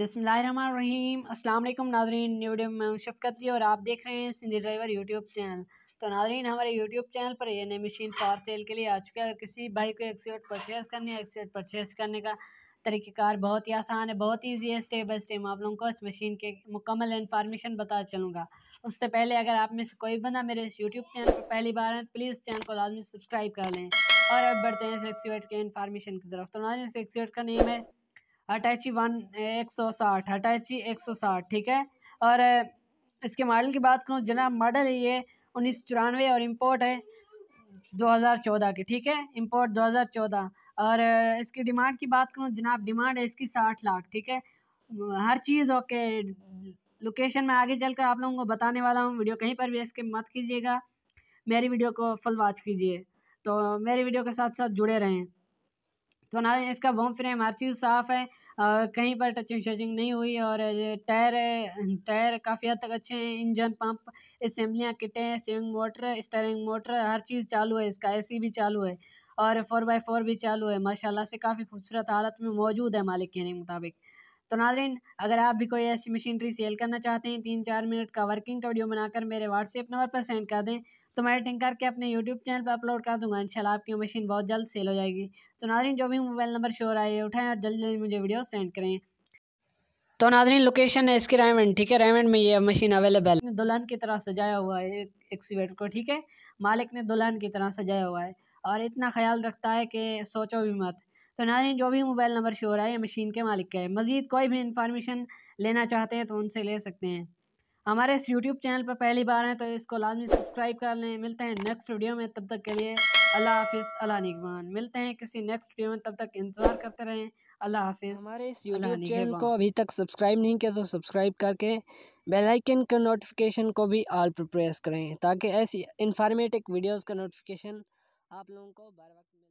बिसमीम अल्लाम नाजरीन न्यू वीडियो में शफकत और आप देख रहे हैं सिंधी ड्राइवर यूट्यूब चैनल तो नाजरीन हमारे यूट्यूब चैनल पर ये नई मशीन फॉर सेल के लिए आ चुका है अगर किसी भाई को एक्सीट परचेज़ करने है एक्सीट परचेज़ करने का तरीक़ार बहुत ही आसान है बहुत ईजी है स्टेप बाई स्टेप आप लोगों को इस मशीन के मुकम्मल इन्फॉर्मेशन बता चलूँगा उससे पहले अगर आप में से कोई बंदा मेरे इस यूट्यूब चैनल पर पहली बार है प्लीज़ चैनल को लाजमी सब्सक्राइब कर लें और अब बढ़ते हैं इस एक्सीट के इन्फॉर्मेशन की तरफ तो नाजरीन इस एक्सीट का नेम है अटैची वन एक सौ साठ अटैची एक सौ साठ ठीक है और इसके मॉडल की बात करूँ जनाब मॉडल है ये उन्नीस चौरानवे और इम्पोर्ट है 2014 की ठीक है इम्पोर्ट 2014 और इसकी डिमांड की बात करूँ जनाब डिमांड है इसकी साठ लाख ठीक है हर चीज़ ओके लोकेशन में आगे चलकर आप लोगों को बताने वाला हूँ वीडियो कहीं पर भी इसके मत कीजिएगा मेरी वीडियो को फुल वॉच कीजिए तो मेरी वीडियो के साथ साथ जुड़े रहें तो ना इसका बम फ्रेम हर चीज़ साफ़ है और कहीं पर टचिंग शचिंग नहीं हुई और टायर टायर काफ़ी हद तक अच्छे हैं इंजन पंप असम्बलियाँ किटें स्विंग मोटर स्टेयरिंग मोटर हर चीज़ चालू है इसका एसी भी चालू है और फोर बाई फोर भी चालू है माशाल्लाह से काफ़ी खूबसूरत हालत में मौजूद है मालिक कहने के मुताबिक तो नाजरीन अगर आप भी कोई ऐसी मशीनरी सेल करना चाहते हैं तीन चार मिनट का वर्किंग का वीडियो बनाकर मेरे व्हाट्सएप नंबर पर सेंड कर दें तो मैं एडिटिंग करके अपने यूट्यूब चैनल पर अपलोड कर दूंगा इंशाल्लाह आपकी मशीन बहुत जल्द सेल हो जाएगी तो नाजरीन जो भी मोबाइल नंबर शोर आए उठाएँ और जल्दी जल्दी मुझे वीडियो सेंड करें तो नाजरीन लोकेशन है इसके रायमंड ठीक है रायमंड में ये मशीन अवेलेबल है दुल्हन की तरह सजाया हुआ है एक्सीवेटर को ठीक है मालिक ने दुल्हन की तरह सजाया हुआ है और इतना ख्याल रखता है कि सोचो भी मत तो नाजरीन जो भी मोबाइल नंबर शो रहा है ये मशीन के मालिक का है मज़ीद कोई भी इंफॉर्मेशन लेना चाहते हैं तो उनसे ले सकते हैं हमारे इस यूट्यूब चैनल पर पहली बार हैं तो इसको लाजमी सब्सक्राइब कर लें मिलते हैं नेक्स्ट वीडियो में तब तक के लिए अल्लाह हाफिज़ अला निगमान मिलते हैं किसी नेक्स्ट वीडियो में तब तक इंतज़ार करते रहें अल्लाह हाफिज़ हमारे इस यूट्यूब चैनल को अभी तक सब्सक्राइब नहीं किया तो सब्सक्राइब करके बेल आइकन का नोटिफिकेशन को भी आल पर प्रेस करें ताकि ऐसी इंफॉर्मेटिव वीडियोज़ का नोटिफिकेशन आप लोगों को बार वक्त